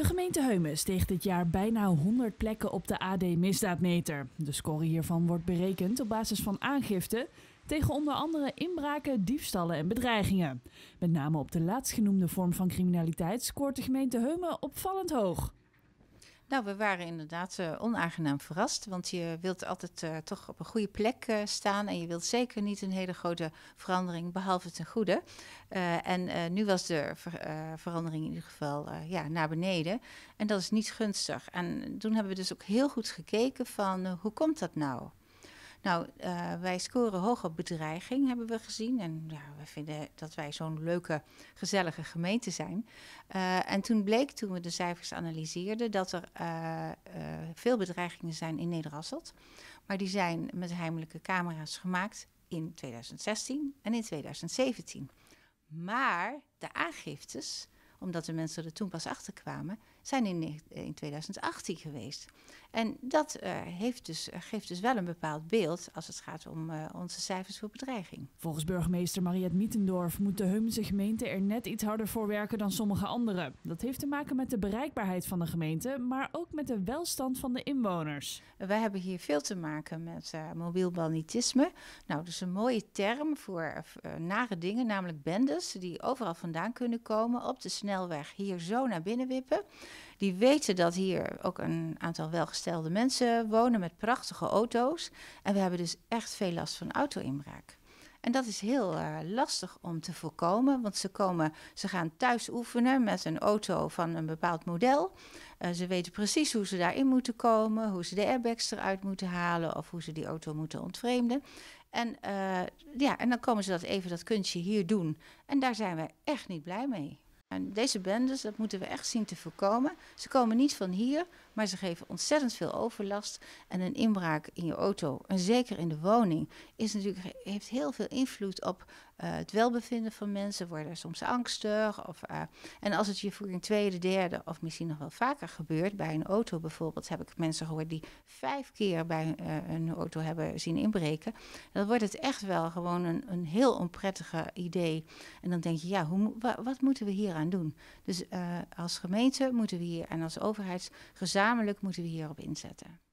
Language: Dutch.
De gemeente Heumen steeg dit jaar bijna 100 plekken op de AD Misdaadmeter. De score hiervan wordt berekend op basis van aangifte tegen onder andere inbraken, diefstallen en bedreigingen. Met name op de laatstgenoemde vorm van criminaliteit scoort de gemeente Heumen opvallend hoog. Nou, we waren inderdaad eh, onaangenaam verrast. Want je wilt altijd eh, toch op een goede plek eh, staan. En je wilt zeker niet een hele grote verandering, behalve ten goede. en nu was de verandering in ieder geval ja, naar beneden. En dat is niet gunstig. En toen hebben we dus ook heel goed gekeken van hoe komt dat nou? Nou, eh, wij scoren hoog op bedreiging, hebben we gezien. En ja, we vinden dat wij zo'n leuke, gezellige gemeente zijn. Eh, en toen bleek, toen we de cijfers analyseerden, dat er eh, veel bedreigingen zijn in Nederasselt. Maar die zijn met heimelijke camera's gemaakt in 2016 en in 2017. Maar de aangiftes, omdat de mensen er toen pas achter kwamen, zijn in, in 2018 geweest. En dat eh, heeft dus, eh, geeft dus wel een bepaald beeld als het gaat om eh, onze cijfers voor bedreiging. Volgens burgemeester Mariette Mietendorf moet de Heumse gemeente er net iets harder voor werken dan sommige anderen. Dat heeft te maken met de bereikbaarheid van de gemeente, maar ook met de welstand van de inwoners. Wij hebben hier veel te maken met uh, mobiel banditisme. Nou, dat is een mooie term voor nare dingen, namelijk bendes die overal vandaan kunnen komen, op de snelweg hier zo naar binnen wippen. Die weten dat hier ook een aantal welgestelde mensen wonen met prachtige auto's. En we hebben dus echt veel last van auto-inbraak. En dat is heel eh, lastig om te voorkomen, want ze, komen, ze gaan thuis oefenen met een auto van een bepaald model. Eh, ze weten precies hoe ze daarin moeten komen, hoe ze de airbags eruit moeten halen of hoe ze die auto moeten ontvreemden. En, eh, ja, en dan komen ze dat even dat kunstje hier doen. En daar zijn we echt niet blij mee. En deze bendes, dat moeten we echt zien te voorkomen. Ze komen niet van hier, maar ze geven ontzettend veel overlast. En een inbraak in je auto, en zeker in de woning, is natuurlijk, heeft heel veel invloed op eh, het welbevinden van mensen. Worden soms angstig. Of, eh, en als het je voor een tweede, derde of misschien nog wel vaker gebeurt, bij een auto bijvoorbeeld, heb ik mensen gehoord die vijf keer bij uh, eh, hun auto hebben zien inbreken. Dan wordt het echt wel gewoon een, een heel onprettige idee. En dan denk je, ja, hoe, wat moeten we hier aan doen. Dus eh, als gemeente moeten we hier en als overheid gezamenlijk moeten we hierop inzetten.